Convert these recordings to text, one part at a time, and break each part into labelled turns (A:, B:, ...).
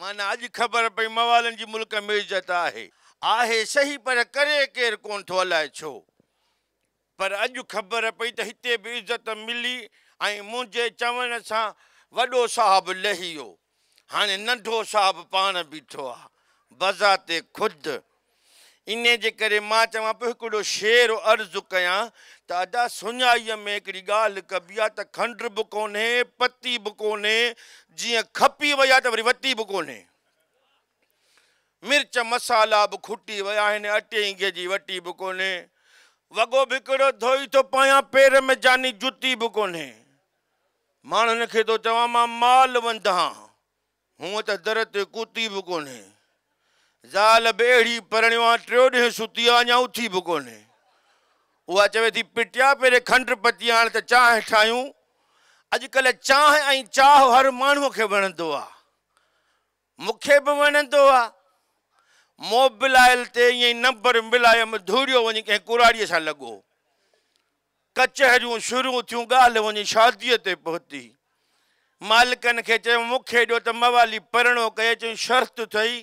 A: माना अॼु ख़बर पई मवालनि जी मुल्क में इज़त आहे आहे सही पर करे केरु कोन थो अलाए छो पर अॼु ख़बर पई त हिते बि इज़त मिली ऐं मुंहिंजे चवण सां वॾो साहबु लही वियो हाणे नंढो साहबु पाण बीठो आहे बज़ा ते खुदि इन कर करे शेर अर्ज क्या त अदा सुञाईअ में एक गाल कबी आ त खंड भी को पत्ती भी को जी खपी वह तो त वरी वती बि कोन्हे मिर्च मसाला भी खुटी विया अटे अटेंगे जी वटी भी को वगो बि धोई तो पाया पेर में जानी जुती भी को मान तो थो माल वंदा हूँ तो दर ते कुती बि कोन्हे ज़ाल बेड़ी परणियों परिणियो आहे सुती आहे उथी भी कोन्हे चवे थी पिटिया पहिरें खंड पती हाँ तो चांहि ठाहियूं अॼुकल्ह चांहि चाह हर माण्हूअ खे वणंदो आहे मूंखे वणंदो आहे मोबिलायल ते नंबर मिलायमि धूरियो वञी कंहिं कुराड़ीअ सां लॻो कचहरियूं शुरू थियूं ॻाल्हि वञी शादीअ ते पहुती मालिकनि खे चयो मूंखे ॾियो मवाली परिणो कयो शर्त अथई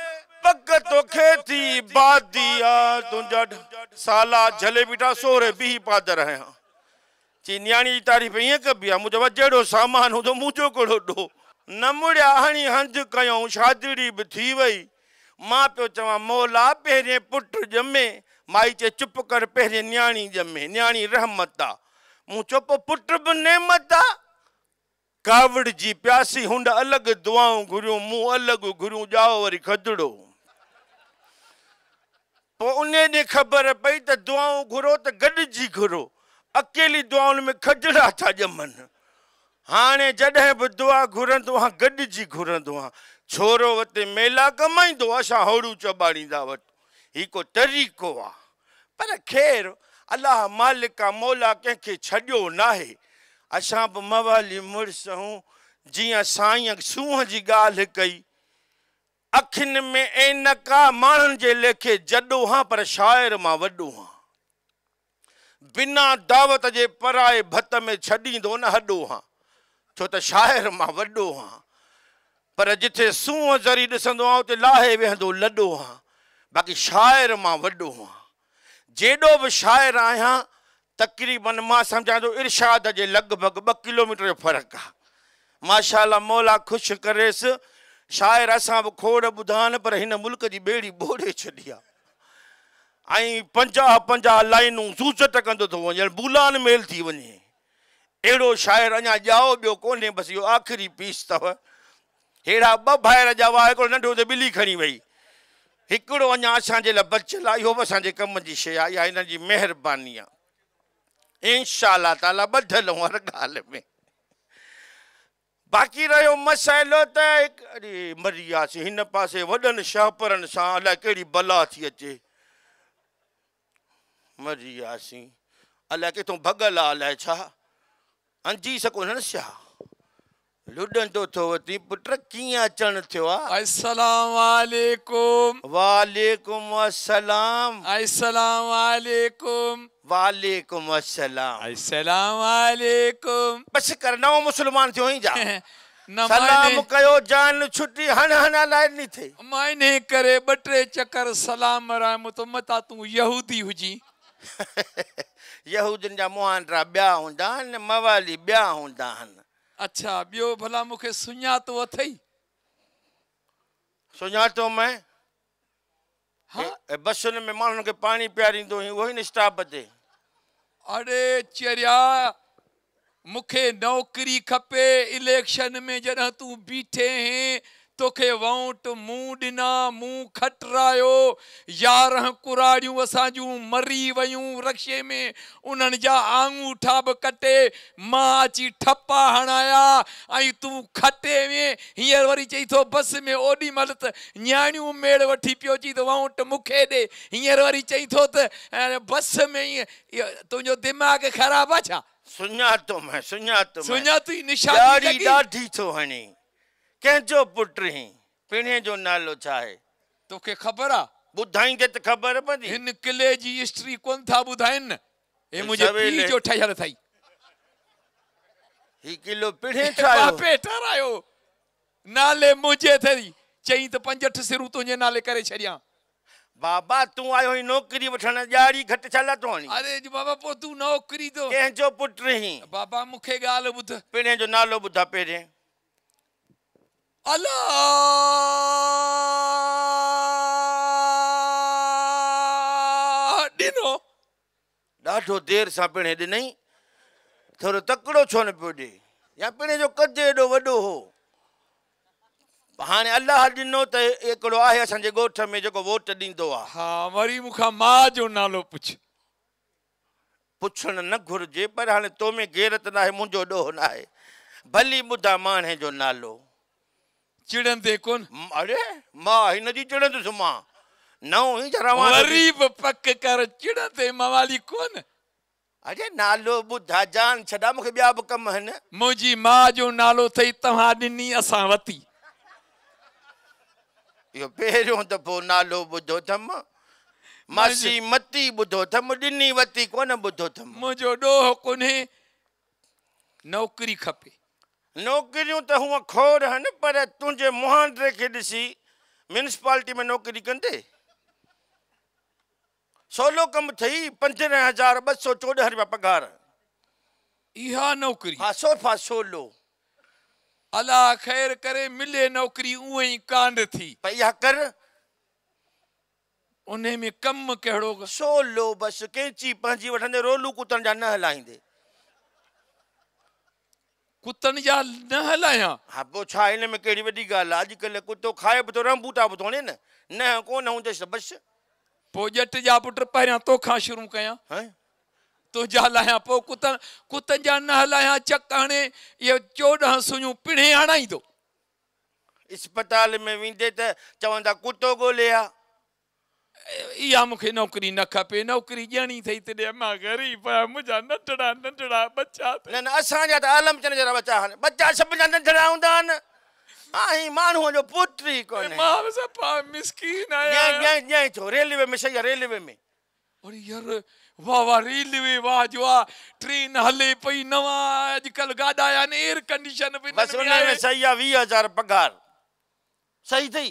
A: पग तोखे थी बादिया तुंहिंजा साला झले बीठा सोरे बीह पादर आहियां हाँ। चई नियाणी जी तारीफ़ ये कबी आहे मुंहिंजो जहिड़ो सामान तो मुंहिंजो कहिड़ो डो न मुड़िया हणी हंज कयो शादीड़ी भी थी वई मां पियो चवा मौला पहिरें पुट जमे माई चए चुप कर पहिरें न्याणी जमे न्याणी रहमत दा मु चुप पुट बि नेमत दा कावड़ जी प्यासी हुंड अलग दुआओं घुरियूं मु अलग घुरियूं जाओ वरी खदड़ो तो उन ख़बर पी तो दुआऊं घुरो तो गॾिजी घुरो अकेली दुआउनि में खजड़ा था जमन हाँ जडे भी दुआ घुरंदो आहियां गॾिजी छोरो वे मेला कमाईंदो असां होड़ू चॿाड़ींदा वी को तरीक़ो आ पर खैर अल्लाह मालिक मौला कंहिंखे छो ना असा भी मवाली मुड़स हूँ जी साई सूह की गाल कई अखिन में ऐनक आहे माण्हुनि जे लेखे जॾो हां पर शायर मा वॾो हां बिना दावत जे पराए भत में छडी दो न हॾो हां छो त शायर मा वॾो हां पर जिथे सूंहं ज़री दिसंदो आ ते लाहे वेंदो लॾो हां बाक़ी शायर मा वॾो हां जेॾो बि शाइर आहियां तक़रीबन मा समझा थो इरशाद जे लगभग 2 किलोमीटर जो फ़र्क़ु माशाल्लाह मौला खुश करेस शायर असां खोड़ ॿुधानि पर हिन मुल्क की बेड़ी बोड़े छी आहे ऐं पंजाह पंजाह सूसट कंदो थो वञे बुलान मेल थी वञे अहिड़ो शाइरु अञा ॼाओ ॿियो कोन्हे बसि इहो आख़िरी पीस अव अड़ा ॿ भाइर जा हुआ हिकिड़ो नंढो त ॿिली खणी वई हिकिड़ो अञा असांजे लाइ बचियलु आहे इहो बि असांजे कम जी शइ आहे इहा हर ॻाल्हि में बाक़ी रहियो मसाइलो त अड़े मरी वियासीं पास पासे शाहपुर शाहपरनि सां बला थी अचे मरी वियासीं अलाए किथां भॻल है अलाए छा अंजी सघो न छा लुडंदो तो वती पुट किया अचण थियो अस्सलाम वालेकुम वालेकुम अस्सलाम अस्सलाम वालेकुम वालेकुम अस्सलाम अस्सलाम वालेकुम बस करना मुसलमान थियो ही जा सलाम कयो जान छुटी हन हन लाइ नी थे मायने करे बटे चक्कर सलाम राम तो मता तू यहूदी हुजी यहूदन जा मुहानरा ब्या हुंदा आहिनि मवाली ब्या हूंदा आहिनि अच्छा ॿियो भला मुखे सुन्या तो अथई सुन्या तो मैं हाँ? बसन में मानन के पानी प्यारी दो ही वही स्टाफ ते अरे चरिया मुखे नौकरी खपे इलेक्शन में जॾहिं तू बीठे हैं तोखे वाउट मूं ॾिना मूं खटरायो यारहं कुरारियूं असांजो मरी वयूं रक्षे में उन्हनि जा आङु ठाॿ कटे मां अची ठपा हणाया ऐं तूं खटे वे हींअर वरी चई थो बस में ओॾी महिल त नियाणियूं मेड़ वठी पियो अची त वाउट मूंखे ॾे हींअर वरी चई थो त बस में तुंहिंजो दिमाग़ ख़राबु आहे छा सुञातो सुञातो सुञातो ॾाढी थो सुञाती कंहिंजो पुटु हुई पिणे जो नालो छा आहे तोखे ख़बर आहे ॿुधाईंदे त ख़बर पवंदी हिन किले जी हिस्ट्री कोन था ॿुधाइनि हे मुंहिंजे पीउ जो ठहियल अथई ही किलो पिणे ठाहियो बापे ठहिरायो नाले मुंहिंजे अथई चई त पंजहठि सिरूं तुंहिंजे नाले करे छॾियां बाबा तूं आयो हुई नौकिरी वठण ॾियारी घटि छा लाइ थो हणी अरे बाबा पोइ तूं नौकिरी थो तो। कंहिंजो पुटु रहीं बाबा मूंखे ॻाल्हि ॿुध पिणे जो नालो ॿुधा पहिरें अलाह ॾिनो ॾाढो देरि सां पिण ॾिनई छो न पियो या पिण जो कद एॾो वो हो हाँ अल्लाह ॾिनो त हिकिड़ो आहे असांजे में जेको वोट दी आहे वरी मूंखां माउ जो नालो पुछ पुछणु न घुर्ज पर हाणे तो में गैरत ना आहे मुंहिंजो ॾोह भली ॿुधा माने जो नालो चिड़न ते कोन अरे ही नदी चिड़न चिड़ंदुसि तो मा नौ ही जरावा वरी पक कर चिड़न ते मवाली कोन अरे नालो बुधा जान छडा मखे ब्याब कम हन मुजी मा जो नालो थई तहा दिनी असा वती यो पेरो तो पो नालो बुधो थम मासी मती बुधो थम दिनी वती कोन ॿुधो अथमि मुंहिंजो ॾोह कोन्हे नौकरी खपे नौकरियूं त तो हूअं खोड़ आहिनि पर तुंहिंजे मुहांदरे खे ॾिसी म्यूनिसिपालिटी में नौकिरी कंदे सवलो कमु अथई पंद्रहं हज़ार ॿ सौ चोॾहं रुपया पघार इहा नौकिरी हा सोफ़ा सोलो अला ख़ैर करे मिले नौकिरी उहा ई कान थी पर इहा कर उन में कमु कहिड़ो सोलो बसि कैंची पंहिंजी वठंदे रोलू कुतण जा न हलाईंदे कुतनि जा न हलायां हा पोइ छा हिन में कहिड़ी वॾी ॻाल्हि आहे अॼुकल्ह कुतो खाए बि रंबूटा बि न न कोन हूंदसि बसि पोइ ॼट जा पुट पहिरियां तोखां शुरू कयां तुंहिंजा हलायां पोइ कुतनि कुतनि जा न हलायां चक हणे इहे चोॾहं सुइयूं पिणे हणाईंदो इस्पताल में वेंदे त चवंदा कुतो ॻोल्हे या मुख्य नौकरी न खपे नौकरी ॾियणी अथई तॾहिं मां ग़रीब आहियां मुंहिंजा नंढड़ा नंढड़ा बच्चा न न असांजा आलम आलमचंद जरा बच्चा आहिनि बच्चा सभिनि जा नंढड़ा हूंदा आहिनि आई माण्हूअ जो पुट ई कोन्हे मां सफ़ा मिसकीन आहियां जंहिं जंहिं छो रेलवे में सही रेलवे में और यार वाह वाह रेलवे वाह जो ट्रेन हले पई नवा अॼुकल्ह गाॾा आहिनि एयर कंडीशन बि बसि उन में सही आहे वीह हज़ार पघार सही थी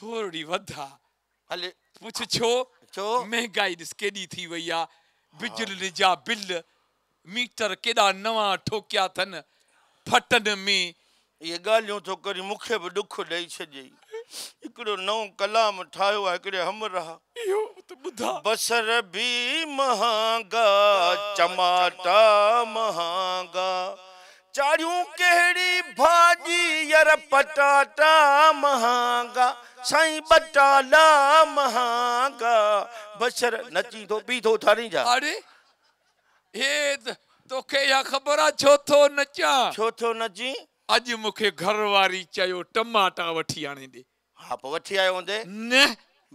A: थोड़ी वधा हले कुछ छो छो महंगाई केॾी थी वई आहे बिजली जा बिल मीटर केॾा नवा ठोकिया अथनि फटनि में इहे ॻाल्हियूं थो करी मूंखे बि ॾुख ॾेई छॾियई हिकिड़ो नओं कलाम ठाहियो आहे हिकिड़े हमरा इहो त ॿुधा बसर बि महांगा चमाटा महांगा चारियूं कहिड़ी भाॼी यार पटाटा महांगा साईं बटाला महांगा बशर नची थो बीठो थारी जा अरे हे तोखे या ख़बर आहे छो थो नचा छो थो नची अॼु मूंखे घर वारी चयो टमाटा वठी आणे ॾे हा पोइ वठी आयो हूंदे न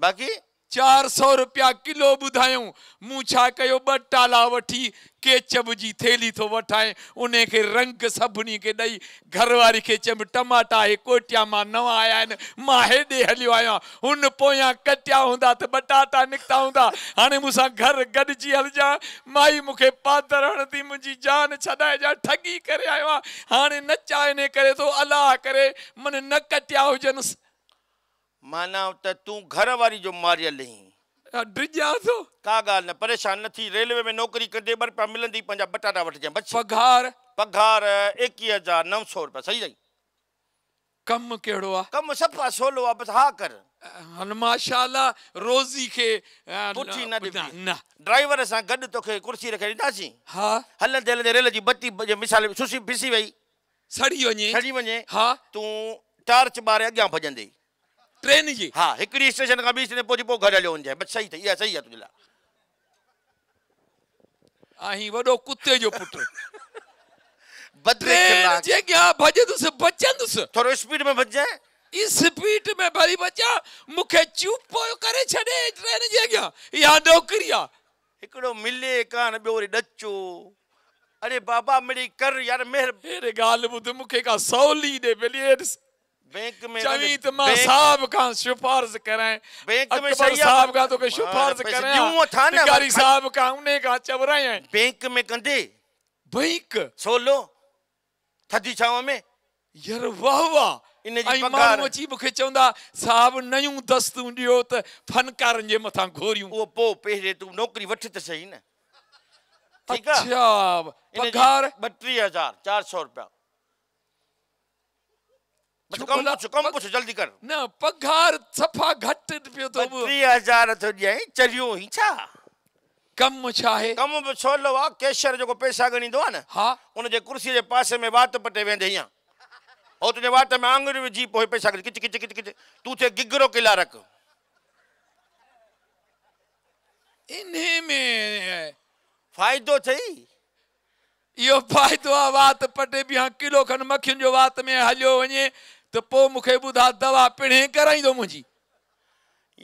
A: बाक़ी चार सौ रुपया किलो ॿुधायूं मूं छा कयो ॿ टाला वठी केचप जी थैली थो वठाए के रंग सभी के दई घरवारी के खे टमाटा हे कोटिया मां नवां आया आहिनि मां हेॾे हलियो आहियां हुन पोयां कटिया हूंदा तो बटाटा निकिता हूंदा हाणे मूंसां घर गॾिजी हलजां माई मूंखे पादर हणंदी मुंहिंजी जान छॾाइजां ठगी करे आयो आहे नचा न चाहे करे थो अलाह करे मन न कटिया हुजनि माना त तूं घर वारी जो मारियल आहीं डिॼा थो का ॻाल्हि न परेशान न थी रेलवे में नौकिरी कंदे ॿ रुपया मिलंदी पंहिंजा बटाटा वठिजांइ बच पघार पघार एकवीह रुपया सही अथई कमु कहिड़ो आहे कमु सभु असोलो आहे बसि हा कर माशाला रोज़ी खे पुठी न न ड्राइवर सां गॾु तोखे कुर्सी रखे ॾींदासीं हा हलंदे हलंदे रेल जी बती मिसाल सुसी फिसी वई सड़ी वञे सड़ी वञे हा तूं टार्च ॿारे अॻियां भॼंदे ट्रेन जी हा हिकिड़ी स्टेशन खां ॿी स्टेशन पहुची पोइ घर हलियो वञिजे बसि सही अथई इहा सही आहे तुंहिंजे लाइ आहीं वॾो कुते जो पुटु ट्रेन जे अॻियां भॼंदुसि बचंदुसि थोरो स्पीड में भॼजांइ स्पीड में भरी बचा मूंखे चुप करे छॾे ट्रेन जे अॻियां इहा नौकिरी आहे हिकिड़ो मिले कान ॿियो वरी ॾचो अरे बाबा मिड़ी कर यार मेर मेरे ॻाल्हि ॿुध मूंखे का सवली ॾे मिली बैंक में चवीत मां साहब का सिफारिश करें बैंक में सही साहब का तो के सिफारिश हाँ, करें यूं था ना भिखारी साहब का उने का चवराए हैं बैंक में कंदे बैंक सोलो थदी छाव में यार वाह वाह इन जी पगार मची मुखे चवंदा साहब नयूं दस्तूं दियो त फनकारन जे मथां घोरियूं ओ पो पहिरे तू नौकरी वठ त सही न ठीक है अच्छा पगार 32000 400 रुपया कम पुछ कम पुछ जल्दी कर तो तो न पघार सफ़ा घटि पियो थो टीह हज़ार थो ॾियई चरियो ई छा कमु छा आहे कमु बि सवलो आहे कैशर जेको पैसा ॻणींदो आहे न हा उनजे कुर्सीअ जे पासे में वात पटे वेंदे हीअं हो तुंहिंजे वात में आङुरियूं विझी पोइ पैसा किच किच किच किच तूं थिए गिगरो किला रख इन्हे में फ़ाइदो अथई इहो फ़ाइदो आहे वात पटे बि हा किलो खनि मखियुनि जो वात में हलियो वञे त पोइ मूंखे ॿुधा दवा पिणे कराईंदो मुंहिंजी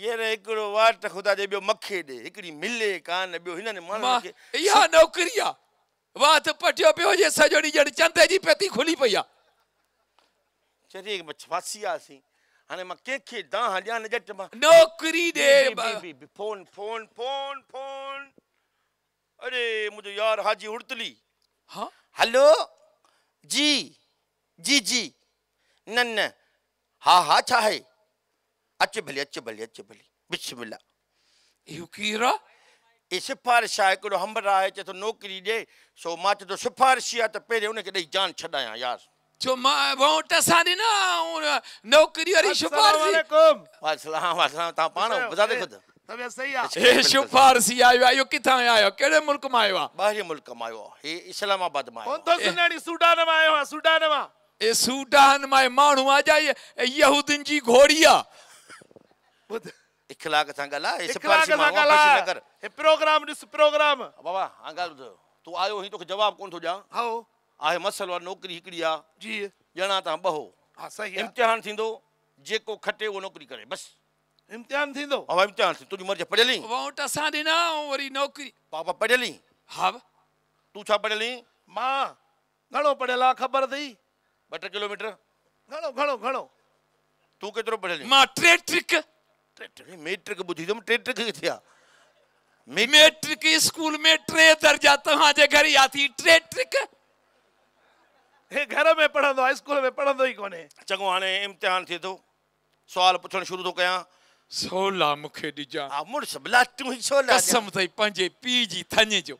A: हींअर हिकिड़ो वाट ख़ुदा जे ॿियो मखे ॾे हिकिड़ी मिले कान ॿियो हिननि माण्हुनि खे इहा नौकिरी आहे वात पटियो पियो हुजे सॼो ॾींहुं ॼण चंद जी पेती खुली पई आहे चरी फासी आसीं हाणे मां कंहिंखे दाह ॾियां झटि मां नौकिरी ॾे फोन फोन फोन फोन अरे मुंहिंजो यार हाजी उड़तली हा हलो जी जी जी नन्न हा हा छा है अच्छे भले अच्छे भले अच्छे भले बिस्मिल्ला युकीरा ई सिफारिश आहे हिकिड़ो हंबर आहे चए थो नौकिरी ॾे सो मां चए थो सिफारिशी आहे त पहिरियों हुनखे ॾेई जान छॾायां यार जो मां वोट असां ॾिना नौकिरी वारी सिफारिश वासलाम वासलाम तव्हां पाण अच्छा, ॿुधाए ख़ुदि तबियत सही आहे हे सिफारिशी आयो आयो किथां आयो कहिड़े मुल्क मां आयो आहे ॿाहिरि मुल्क मां आयो आहे हे इस्लामाबाद मां आयो तो सुडान मां आयो आहे सुडान मां ए सूडान मां माण्हू आ जाए यहूदियुनि जी घोड़ी आहे ॿुध इख़लाक सां ॻाल्हाए इख़लाक सां ॻाल्हाए हे प्रोग्राम ॾिस प्रोग्राम बाबा हा ॻाल्हि ॿुधो तूं आयो ही तोखे जवाबु कोन थो ॾियां हा आहे मसइलो आहे नौकिरी हिकिड़ी आहे जी ॼणा तव्हां ॿ हा सही इम्तिहान थींदो जेको खटे उहो नौकिरी करे बसि इम्तिहान थींदो हा इम्तिहान थी तुंहिंजी मर्ज़ी पढ़ियल ई वोट असां ॾिना ऐं वरी नौकिरी पापा पढ़ियल ई हा तूं छा पढ़ियल ई मां घणो पढ़ियल आहे ख़बर अथई बटर किलोमीटर घणो घणो घणो तू केतरो पढ़ियल मां टे ट्रेट्रिक टे ट्रिक मेट्रिक ॿुधी अथमि टे ट्रिक किथे आहे स्कूल में ट्रे दर्जा तहा जे घर याती ट्रेट्रिक हे घर में पढ़ंदो आहे स्कूल में पढ़ंदो ही कोने चङो अच्छा, हाणे इम्तिहान थिए तो सवाल पुछणु शुरू तो कया सोला दिजा मूंखे मुड़ मुड़ुसि बिलाटियूं ही सोला कसम थई पंजे पीउ जी थञ जो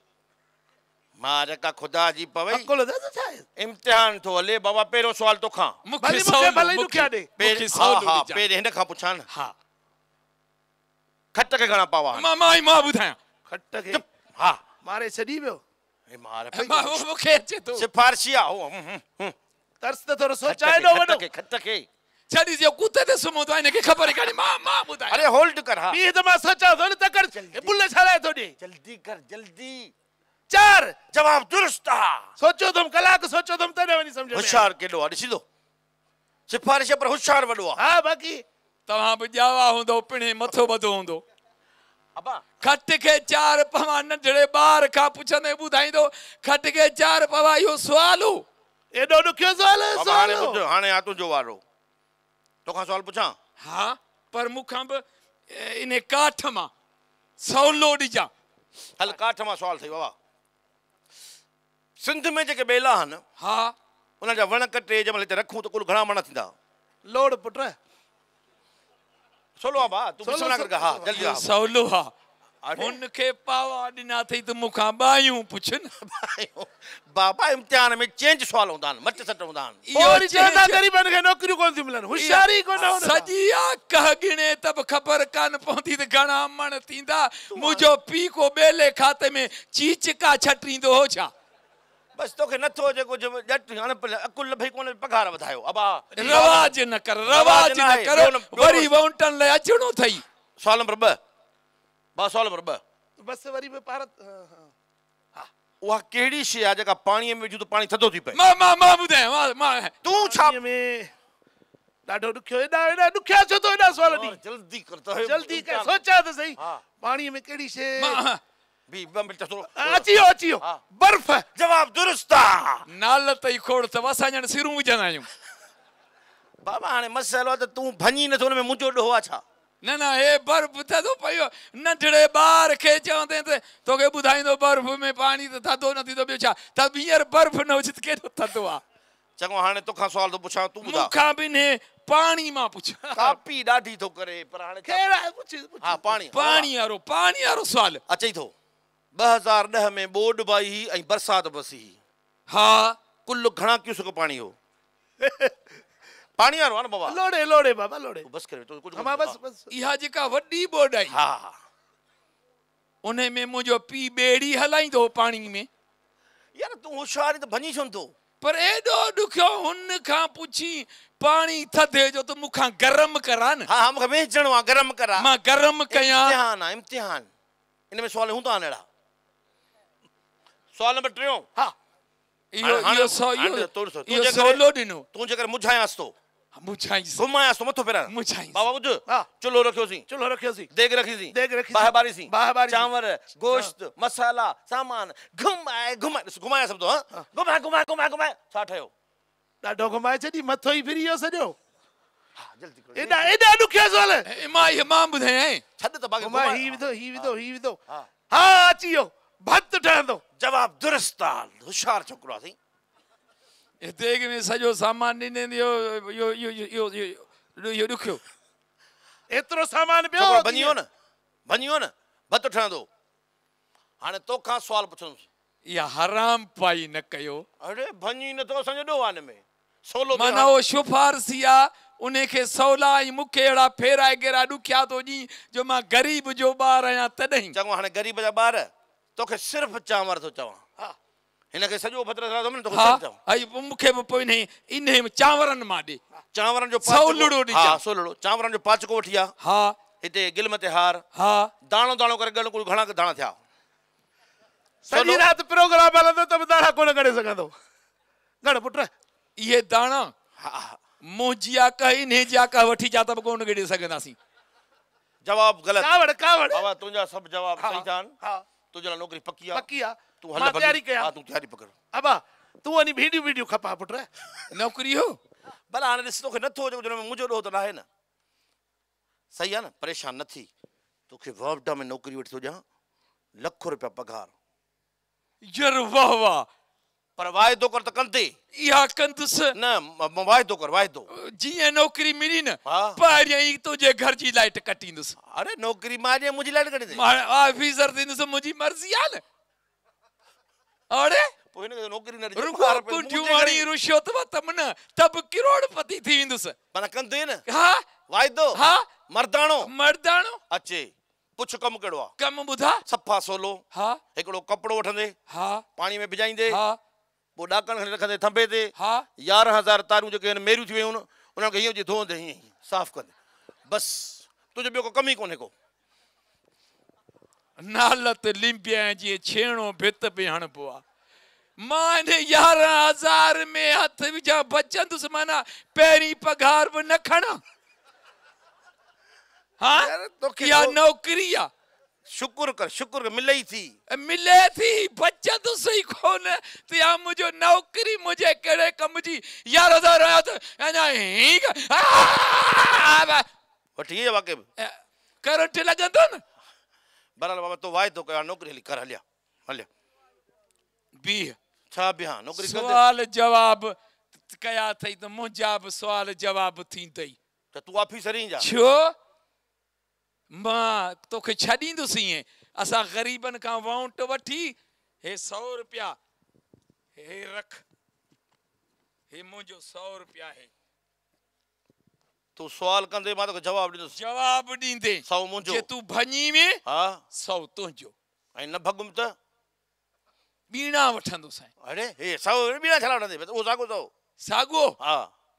A: मां जेका ख़ुदा जी पवई अकुल दादा तो छा इम्तिहान थो हले बाबा पहिरियों सुवाल तो खां भले मूंखे भले ॾुखिया ॾे पहिरियों हा पहिरियों हिन खां पुछां न हा खट खे घणा पावा मां मां मां ॿुधायां खट खे हा मारे छॾी वियो हे मार मूंखे अचे थो तो। सिफारशी आहे हो हम्म, हम्म, हम्म। तर्स त थोरो सोचाए ॾो वॾो खट खे छड़ी जे कुते ते सुम्हो तो इनखे खबर ई काने मां मां ॿुधायां अरे होल्ड कर हा बी त मां सोचां थो न त कर बुल छड़ाए थो ॾे जल्दी कर जल्दी चार जवाब दुरुस्त सोचो तुम कलाक सोचो तुम तॾहिं वञी सम्झो होशियारु केॾो आहे ॾिसी थो सिफारिश पर होशियारु वॾो आहे हा बाक़ी तव्हां बि ॼावा हूंदो पिणे मथो ॿधो हूंदो खट खे चार पवा नंढड़े ॿार खां पुछंदे ॿुधाईंदो खट खे चार पवा इहो सुवाल हो एॾो ॾुखियो सुवाल हाणे ॿुध हाणे आहे तुंहिंजो वारो तोखां सुवाल पुछां हा पर मूंखां बि इन काठ मां सवलो ॾिजां हल काठ मां सुवाल थी बाबा सिंध में जेके ॿेला आहिनि हा उन्हनि जा वण कटे जंहिंमहिल हिते रखूं त कुल घणा वण थींदा लोड पुट सोलो आहे भाउ तूं सोलो कर हा जल्दी हा सोलो हा हुन खे पावा ॾिना अथई त मूंखां ॿाहियूं पुछनि बाबा इम्तिहान में चेंज सुवाल हूंदा आहिनि मट सट हूंदा आहिनि ग़रीबनि खे नौकरियूं कोन थियूं मिलनि होशियारी कोन सॼी आहे कह गिणे त बि ख़बर कान पवंदी त घणा मण थींदा मुंहिंजो पीउ को ॿेले खाते में चीचका छटींदो हो छा बस तोखे नथो जेको जट हाणे अकुल भई कोन पघार वधायो अबा रवाज न कर रवाज न कर वरी वाउंटन लाइ अचणो अथई सवाल नंबर 2 बा सवाल नंबर 2 बस वरी बि पार हा उहा कहिड़ी शइ आहे जेका पाणीअ में विझूं त पाणी थधो थी पए मां मां मां ॿुधाए मां मां तूं छा में ॾाढो ॾुखियो एॾा एॾा ॾुखिया छो थो एॾा सवाल ॾी जल्दी कर त जल्दी कर सोचा त सही पाणीअ में कहिड़ी शइ बीबंबल तसरो अचियो अचियो हाँ। बर्फ जवाब दुरुस्त आहे नाल तई खोड़ असां ॼण सिरूं विझंदा आहियूं बाबा हाणे मसइलो आहे त तो तूं भञी नथो हुन में मुंहिंजो ॾोह आहे छा न न हे बर्फ़ थधो तो पियो नंढड़े ॿार खे चवंदे त तोखे ॿुधाईंदो बर्फ़ में पाणी त थधो न थींदो तो ॿियो छा त हींअर बर्फ़ न हुजे त केॾो थधो आहे चङो हाणे तोखां सुवाल थो पुछां तूं मूंखां बि ने पाणी मां पुछां कापी ॾाढी थो करे पर हाणे हा पाणी पाणी वारो पाणी वारो सुवाल अचे थो हज़ार ॾह में ॿोॾ बाई हुई ऐं बरसाति वसी हुई कुल घणा क्यूसक पाणी हो पाणी वारो आहे न बाबा लोड़े लोड़े बाबा लोड़े तो बस करे तो कुझु हाँ, बस बस इहा जेका वॾी ॿोॾ आई हा उन में मुंहिंजो पीउ ॿेड़ी हलाईंदो हो पाणी में यार तूं होशियारी त भञी छो थो पर एॾो ॾुखियो हुन खां पुछी पाणी थधे जो त मूंखां गरम करा न हा हा मूंखे वेचणो गरम करा मां गरम कयां इम्तिहान आहे इम्तिहान इन में सुवाल हूंदा आहिनि सुवाल नंबर टियों हा इहो इहो सो इहो इहो सोलो ॾिनो तूं जेकर मुझायांसि थो मुझाईंसि घुमायांसि थो मथो फेरायांसि मुझाईंसि बाबा ॿुध हाँ। चुल्हो रखियोसीं चुल्हो रखियोसीं देग रखीसीं देग रखी बाहि बारीसीं बाहि बारी चांवर गोश्त मसाला सामान घुमाए घुमाए ॾिस घुमाए सभु थो तो, हा हाँ। घुमाए घुमाए घुमाए घुमाए छा ठहियो ॾाढो घुमाए छॾी मथो ई फिरी वियो सॼो हाँ, एॾा एॾा ॾुखिया सुवाल मां इहे मां ॿुधायां छॾ त बाक़ी ही विधो ही विधो ही विधो हा अची वियो بھت ٹھہن دو جواب درست آل دوشار چھکڑا تھی یہ دیکھ میں سجو سامان نہیں نہیں دیو یو یو یو یو یو یو یو یو یو اترو سامان بیو چھکڑا بنیو نا بنیو نا بھت ٹھہن دو ہانے تو کھا سوال پچھنو سی یا حرام پائی نکیو ارے بنیو نا تو سنجھ دو آنے سولو مناو شفار سیا انہیں سولا ہی مکیڑا پھیرائے گیرا نکیا دو جی جو ماں جو بار بار तोखे सिर्फ़ु चांवर थो चवां हा हिन खे सॼो भद्र हा ऐं मूंखे बि पोइ हिन इन चांवरनि मां ॾे चांवरनि जो सोलड़ो ॾे हा सोलड़ो चांवरनि जो पाचको वठी आ हा हिते गिलम ते हार हा दाणो दाणो करे ॻण कुल घणा दाणा थिया सॼी राति प्रोग्राम हलंदो त बि दाणा कोन करे सघंदो ॻण पुट इहे दाणा हा मुंहिंजी आका इन जी आका वठी जा त बि कोन ॾेई सघंदासीं जवाबु ग़लति कावड़ कावड़ बाबा तुंहिंजा सभु जवाब सही था आहिनि हा तो जला नौकरी पक्की आ पक्की आ तू हल्ला तैयारी कया हाँ, तू तैयारी पकड़ अब तू अनी वीडियो वीडियो खपा पुट नौकरी हो भला हाणे ॾिस तोखे नथो अचे जॾहिं मुंहिंजो ॾोह त नाहे न सही आहे न परेशान न थी तोखे वर्वडा में नौकरी वठी थो तो ॾियां लख रुपया पगार यार वाह वाह पर वाइदो कर त तो कंदी इहा कंदुसि न वाइदो कर वाइदो जीअं नौकरी मिली न पहिरियां ई तुंहिंजे तो घर जी लाइट कटींदुसि अरे नौकरी मां ॾे मुंहिंजी लाइट कटी मां ऑफिसर थींदुसि मुंहिंजी मर्ज़ी आहे न अरे पोइ हिन नौकरी न रुगो कुंडियूं वाणी रुश्वत वतम न तब किरोड़पति थी वेंदुसि माना कंदी न हा वाइदो हा मर्दाणो मर्दाणो अचे पुछ कमु कहिड़ो आहे कमु ॿुधा सफ़ा सोलो हा हिकिड़ो कपिड़ो वठंदे हा पाणी में भिजाईंदे हा पोइ ॾाकण खणी रखंदे थंबे ते हा यारहं हज़ार तारूं जेके आहिनि मेरियूं थी वियूं आहिनि उन्हनि खे हीअं धोअंदे हीअं साफ़ु कंदे बसि तुंहिंजो ॿियो को कमु ई कोन्हे को नालत लिंबिया जीअं छेणो भित बि हणबो आहे मां हिन यारहं हज़ार में हथ विझा बचंदुसि माना पहिरीं पघार बि न खणा हा इहा नौकिरी आहे शुक्र कर शुक्र कर मिले ही थी मिले थी बच्चा तो सही कौन है तो यहाँ मुझे नौकरी मुझे कड़े कम जी यार उधर आया तो वठी है वाके करंट लगंदो न बरल बाबा तो वाय तो कर हाँ, नौकरी कर हलिया हलिया बी छा बी हां नौकरी सवाल जवाब कया थई तो मुंजा बि सवाल जवाब थींदई त तो तूं ऑफिसर ई जा छो मां तोखे छॾींदुसीं ईअं असां ग़रीबनि खां वाउंट वठी हे सौ रुपया हे रख हे मुंहिंजो सौ रुपया आहे तूं सुवाल कंदे मां तोखे जवाबु ॾींदुसि जवाबु ॾींदे सौ मुंहिंजो तूं भञी में हा सौ तुंहिंजो ऐं न भॻुमि त ॿीणा वठंदो साईं अड़े हे सौ ॿीणा छा वठंदे उहो साॻियो अथव साॻियो हा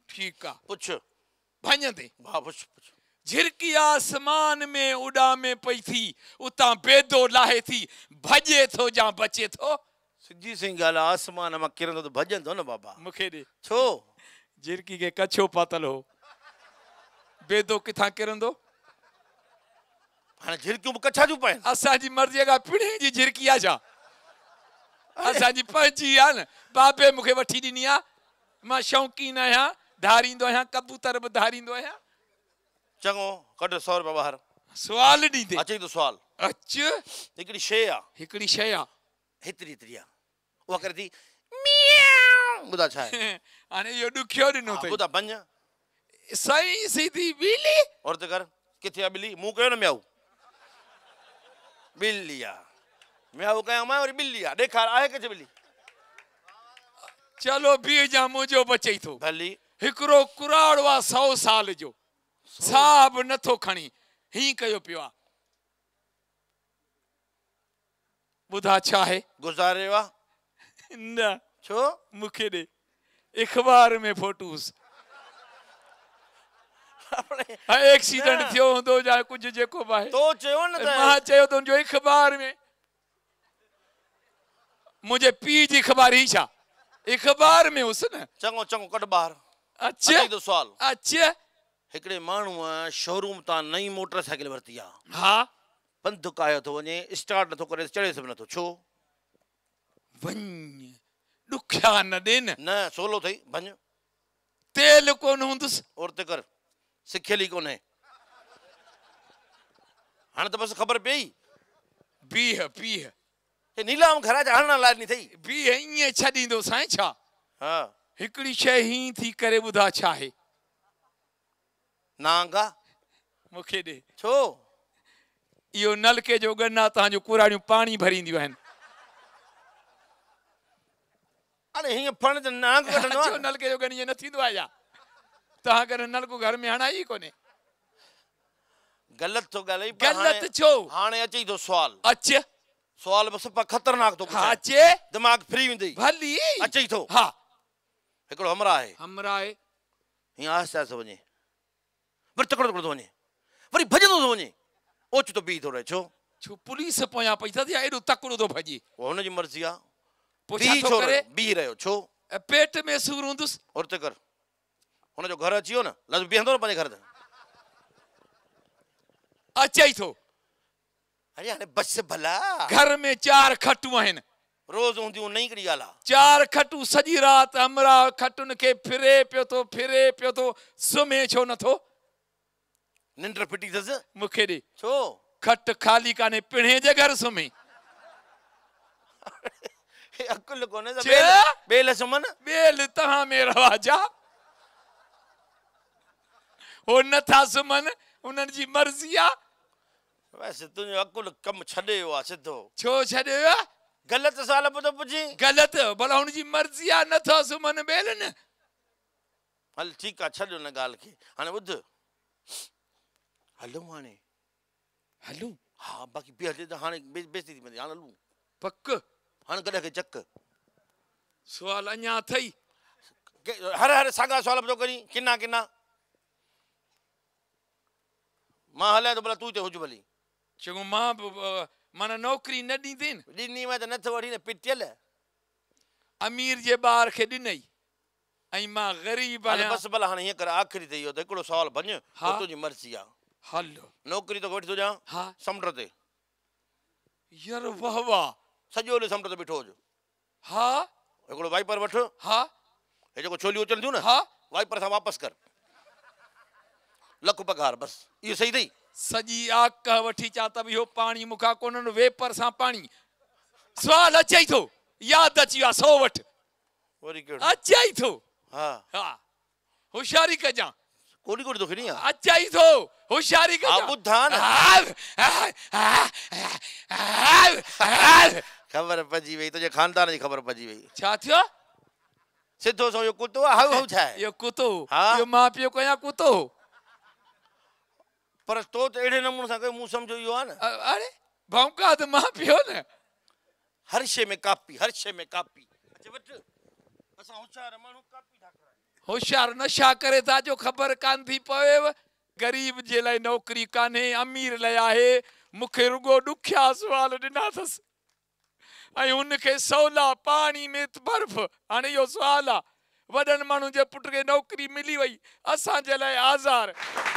A: ठीकु आहे पुछ भञंदे हा पुछ पुछ झिरकी आसमान में उॾा पई थी उतां बेदो लाहे थी भॼे थो या बचे थो सिधी सही ॻाल्हि आसमान मां किरंदो त भॼन थो न बाबा मूंखे ॾे छो झिरकी खे कछो पातल हो बेदो किथां किरंदो हाणे झिरकियूं बि कछा जूं पाइनि असांजी मर्ज़ीअ खां पिणे जी झिरकी आहे छा असांजी पंहिंजी आहे न बाबे मूंखे वठी ॾिनी मां शौक़ीन आहियां धारींदो आहियां कबूतर बि धारींदो आहियां चङो कढ सौ रुपया ॿाहिरि सुवाल ॾींदे अचे अच्छा, थो सुवाल अच अच्छा। हिकिड़ी शइ आहे हिकिड़ी शइ आहे हेतिरी हेतिरी आहे हाँ। उहा करे थी ॿुधा छा आहे हाणे इहो ॾुखियो ॾिनो अथई हाँ, ॿुधा पंज सही सीधी ॿिली और त कर किथे आहे ॿिली मूं कयो न म्याऊ ॿिली आहे म्याऊ कयो मां वरी ॿिली आहे ॾेखार आहे किथे ॿिली चलो बीह जा मुंहिंजो बचे थो भली हिकिड़ो कुराड़ो आहे सौ साल जो साह बि नथो खणी हीअं कयो पियो आहे ॿुधा छा आहे गुज़ारे वा न छो मूंखे ॾे अख़बार में फोटूस एक्सीडेंट थियो हूंदो या कुझु जेको बि आहे तो चयो न मां चयो तुंहिंजो अख़बार में मुंहिंजे पीउ जी अख़बार ई छा अख़बार में हुसि न चङो चङो कढ ॿाहिरि अचे अचे हिकिड़े माण्हूअ शोरूम तां नई मोटर साइकिल वरिती आहे हा पंधु कायो थो वञे स्टार्ट नथो करे चढ़े सभु नथो छो वञ ॾुखिया न ॾिन न सवलो अथई वञ तेल कोन हूंदुसि और ते कर सिखियल ई कोन्हे हाणे त बसि ख़बर पई बीह बीह हे नीलाम घर जा हणण लाइ नी थई बीह ईअं छॾींदो साईं छा हा हिकिड़ी शइ ही थी करे ॿुधा छा आहे नांगा मूंखे ॾे छो इहो नलके जो गन आहे तव्हांजो कुराड़ियूं पाणी भरींदियूं आहिनि अरे हीअं फण त नांग कढंदो आहे नलके जो गन ईअं न थींदो आहे या तव्हां करे नलको घर में हणाई कोन्हे ग़लति थो ॻाल्हाई ग़लति छो हाणे अचे थो सुवाल अचे सुवाल बसि पर ख़तरनाक थो हा अचे दिमाग़ फ्री वेंदी भली अचे थो हा हिकिड़ो हमरा आहे हमरा आहे हीअं आहिस्ते आहिस्ते वञे तो वरी तकिड़ो तकिड़ो थो वञे वरी भॼंदो थो वञे ओचितो बीह थो रहे छो छो पुलिस पोयां पई दादी एॾो तकिड़ो थो भॼे उहो हुनजी मर्ज़ी आहे बीह तो छो बीह रहियो छो पेट में सूर हूंदुसि और ते कर हुनजो घरु अची वियो न लज़ बीहंदो न पंहिंजे घर ते अचे ई थो अरे हाणे बस भला घर में चार खटूं आहिनि रोज़ हूंदियूं नई कहिड़ी ॻाल्हि आहे चार खटूं सॼी राति अमरा खटुनि खे फिरे पियो थो फिरे पियो थो सुम्हे छो नथो निंड फिटी अस मुख्य छो खट खाली कान्हे पिणे जे घर सुम्ही अकुल कोने जे बेल सुमन बेल तहा में रवा जा ओ न था सुमन उनन जी मर्जी आ वैसे तुन अकुल कम छडे हो सिधो छो छडे हो गलत साल पतो पुजी गलत बला उन जी मर्जी आ न था सुमन बेलन हल ठीक हलूं हाणे हलूं हा बाक़ी ॿिए हले त हाणे बेसती थी वेंदी हाणे हलूं पक हाणे गॾ खे चक सुवाल अञा अथई हर हर साॻा सुवाल पियो तो करी किना किना मां हलायां थो भला तूं हिते हुज भली चङो मां माना नौकिरी न ॾींदीनि ॾिनी मां त नथो वठी न पिटियल अमीर जे ॿार खे ॾिनई ऐं मां ग़रीब आहियां बसि भला हाणे हीअं कर आख़िरी थी वियो त हिकिड़ो सुवाल भञ तुंहिंजी मर्ज़ी आहे हलो नौकरी तो वठी थो ॾियां हा समुंड ते यार वाह वाह सॼो ॾींहुं समुंड ते बीठो हुजो हा हिकिड़ो वाइपर वठ हा हे जेको छोलियूं अचनि थियूं न हा वाइपर सां वापसि कर लख पघार बसि इहो सही अथई सॼी आक वठी अचां त इहो पाणी मूंखां कोन्हनि वेपर सां पाणी सुवाल अचे ई थो यादि अची वियो आहे सो वटि वरी अचे ई थो हा हा होशियारी कजांइ कोड़ी कोड़ी दुखी नहीं है अच्छा ही तो होशियारी का आबुधान खबर पजी वही तो ये खानदान जी खबर पजी वही छाथियो अच्छा, अच्छा। सिद्धो सो यो कुतो हाउ हाउ छा यो कुतो हाँ? यो मां पियो को या कुतो पर तो तो एड़े नमूने सां मु समझो यो आ न अरे भौंका तो मां पियो न हर शे में कापी हर शे में कापी अच्छा वट असा होशियार मानू होशियार नशा करे था जो ख़बर कान थी पवे ग़रीब जे लाइ नौकिरी कान्हे अमीर लाइ आहे मूंखे रुगो ॾुखिया सुवाल ॾिना अथसि ऐं हुनखे सवला पाणी में बर्फ़ हाणे इहो सुवाल आहे वॾनि जे पुट खे नौकिरी मिली वई असांजे लाइ आज़ार